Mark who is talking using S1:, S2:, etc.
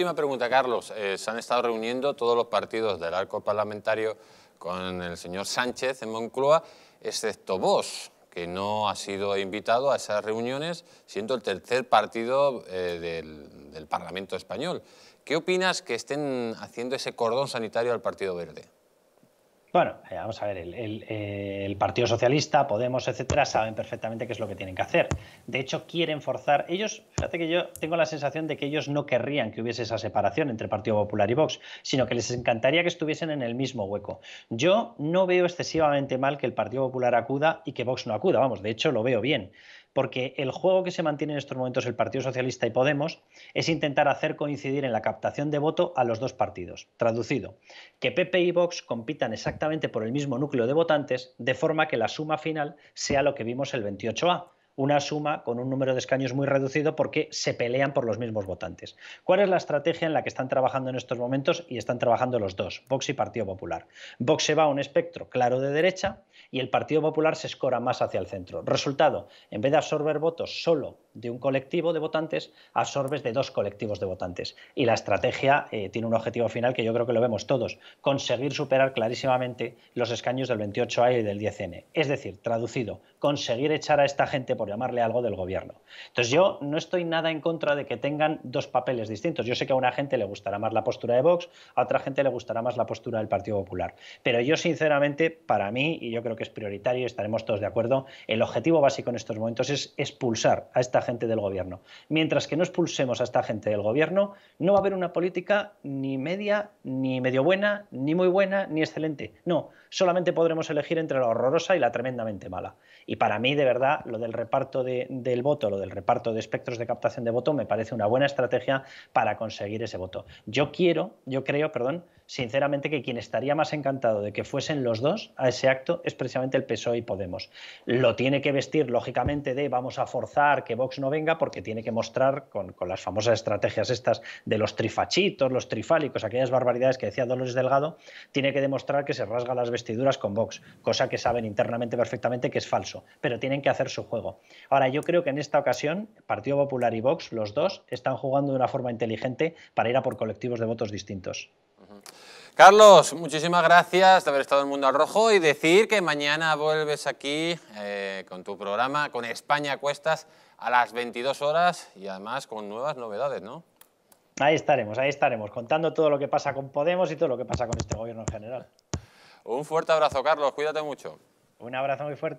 S1: Última pregunta, Carlos. Eh, se han estado reuniendo todos los partidos del arco parlamentario con el señor Sánchez en Moncloa, excepto vos, que no ha sido invitado a esas reuniones, siendo el tercer partido eh, del Parlamento español. ¿Qué opinas que estén haciendo ese cordón sanitario al Partido Verde?
S2: Bueno, eh, vamos a ver, el, eh, el, Partido Socialista, Podemos, etcétera, saben perfectamente qué es lo que tienen que hacer. De hecho, quieren forzar. Ellos, fíjate que yo tengo la sensación de que ellos no querrían que hubiese esa separación entre Partido Popular y Vox, sino que les encantaría que estuviesen en el mismo hueco. Yo no veo excesivamente mal que el Partido Popular acuda y que Vox no acuda, vamos, de hecho lo veo bien porque el juego que se mantiene en estos momentos el Partido Socialista y Podemos es intentar hacer coincidir en la captación de voto a los dos partidos. Traducido, que PP y Vox compitan exactamente por el mismo núcleo de votantes, de forma que la suma final sea lo que vimos el 28A una suma con un número de escaños muy reducido porque se pelean por los mismos votantes. ¿Cuál es la estrategia en la que están trabajando en estos momentos y están trabajando los dos, Vox y Partido Popular? Vox se va a un espectro claro de derecha y el Partido Popular se escora más hacia el centro. Resultado, en vez de absorber votos solo de un colectivo de votantes absorbes de dos colectivos de votantes. Y la estrategia eh, tiene un objetivo final que yo creo que lo vemos todos, conseguir superar clarísimamente los escaños del 28A y del 10N. Es decir, traducido, conseguir echar a esta gente, por llamarle algo, del gobierno. Entonces yo no estoy nada en contra de que tengan dos papeles distintos. Yo sé que a una gente le gustará más la postura de Vox, a otra gente le gustará más la postura del Partido Popular. Pero yo sinceramente, para mí, y yo creo que es prioritario, y estaremos todos de acuerdo, el objetivo básico en estos momentos es expulsar a esta gente del gobierno. Mientras que no expulsemos a esta gente del gobierno, no va a haber una política ni media, ni medio buena, ni muy buena, ni excelente. No, solamente podremos elegir entre la horrorosa y la tremendamente mala. Y para mí, de verdad, lo del reparto del voto, lo del reparto de espectros de captación de voto, me parece una buena estrategia para conseguir ese voto. Yo quiero, yo creo, perdón, sinceramente que quien estaría más encantado de que fuesen los dos a ese acto es precisamente el PSOE y Podemos. Lo tiene que vestir, lógicamente, de vamos a forzar que Vox no venga porque tiene que mostrar con, con las famosas estrategias estas de los trifachitos, los trifálicos, aquellas barbaridades que decía Dolores Delgado, tiene que demostrar que se rasga las vestiduras con Vox, cosa que saben internamente perfectamente que es falso, pero tienen que hacer su juego. Ahora, yo creo que en esta ocasión Partido Popular y Vox, los dos, están jugando de una forma inteligente para ir a por colectivos de votos distintos.
S1: Carlos, muchísimas gracias de haber estado en Mundo al Rojo y decir que mañana vuelves aquí eh, con tu programa, con España Cuestas, a las 22 horas y además con nuevas novedades, ¿no?
S2: Ahí estaremos, ahí estaremos, contando todo lo que pasa con Podemos y todo lo que pasa con este gobierno en general.
S1: Un fuerte abrazo, Carlos, cuídate mucho.
S2: Un abrazo muy fuerte.